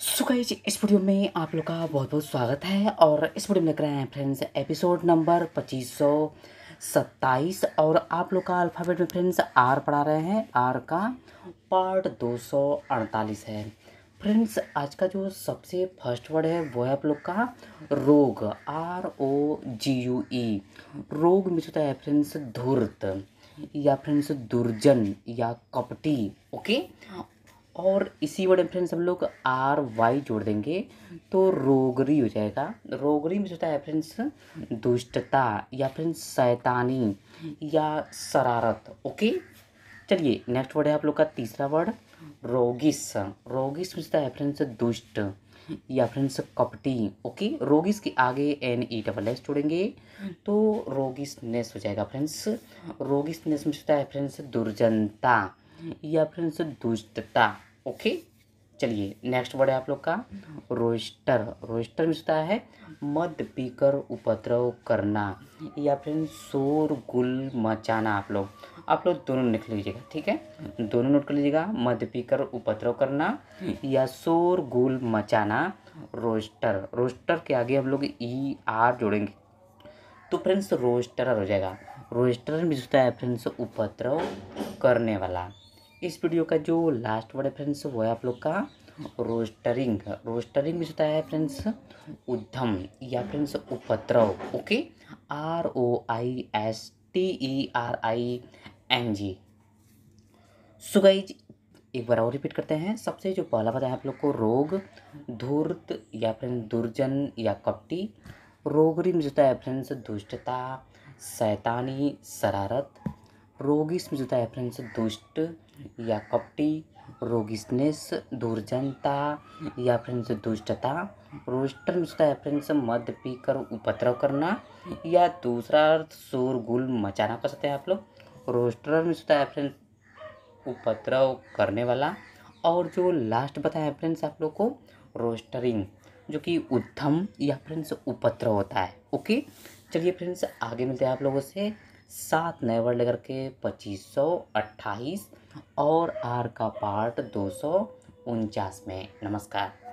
जी इस वीडियो में आप लोग का बहुत बहुत स्वागत है और इस वीडियो में लग रहे हैं फ्रेंड्स एपिसोड नंबर पच्चीस सौ सत्ताईस और आप लोग का अल्फ़ाबेट में फ्रेंड्स आर पढ़ा रहे हैं आर का पार्ट दो सौ अड़तालीस है फ्रेंड्स आज का जो सबसे फर्स्ट वर्ड है वो है आप लोग का रोग आर ओ जी यू ई रोग में होता है फ्रेंड्स धूर्त या फ्रेंड्स दुर्जन या कपटी ओके और इसी वर्ड में फ्रेंड्स हम लोग आर वाई जोड़ देंगे तो रोगरी हो जाएगा रोगरी में होता है फ्रेंड्स दुष्टता या फ्रेंड्स शैतानी या शरारत ओके चलिए नेक्स्ट वर्ड है आप लोग का तीसरा वर्ड रोगिस रोगिस पूछता है फ्रेंड्स दुष्ट या फ्रेंड्स कपटी ओके रोगिस के आगे एन ई डबल एस जोड़ेंगे तो रोगिसनेस हो जाएगा फ्रेंड्स रोगिसनेस में होता है फ्रेंड्स दुर्जनता या फ्रेंड्स दुष्टता ओके चलिए नेक्स्ट वर्ड है आप लोग का रोस्टर रोस्टर में है मद पीकर उपद्रव करना या फिर गुल मचाना आप लोग आप लोग दोनों लिख लीजिएगा ठीक है दोनों नोट कर लीजिएगा मद पीकर उपद्रव करना या शोर गुल मचाना रोस्टर रोस्टर के आगे हम लोग ई e, आर जोड़ेंगे तो फ्रेंड्स रोस्टर हो जाएगा रोस्टर में होता है फ्रेंड्स उपद्रव करने वाला इस वीडियो का जो लास्ट वर्ड है फ्रेंड्स वो है आप लोग का रोस्टरिंग रोस्टरिंग भी होता है फ्रेंड्स उद्यम या फ्रेंड्स उपद्रव okay R O I S T E R I N G so एक बार और रिपीट करते हैं सबसे जो पहला बताया आप लोग को रोग धूर्त या फ्रेंड्स दुर्जन या कपटी रोगरी में जुता है फ्रेंड्स दुष्टता शैतानी शरारत रोगी में जुता है फ्रेंड्स दुष्ट या कपटी रोगिसनेस दुर्जनता या फ्रेंड्स दुष्टता रोस्टर नुस्खा है फ्रेंड्स मद पी कर उपद्रव करना या दूसरा अर्थ गुल मचाना कर सकते हैं आप लोग रोस्टर नुस्खा है फ्रेंड्स उपद्रव करने वाला और जो लास्ट बताया फ्रेंड्स आप लोग को रोस्टरिंग जो कि उद्धम या फ्रेंड्स उपद्रव होता है ओके चलिए फ्रेंड्स आगे मिलते हैं आप लोगों से सात नए वर्ड लेकर के पच्चीस सौ अट्ठाईस और आर का पार्ट दो में नमस्कार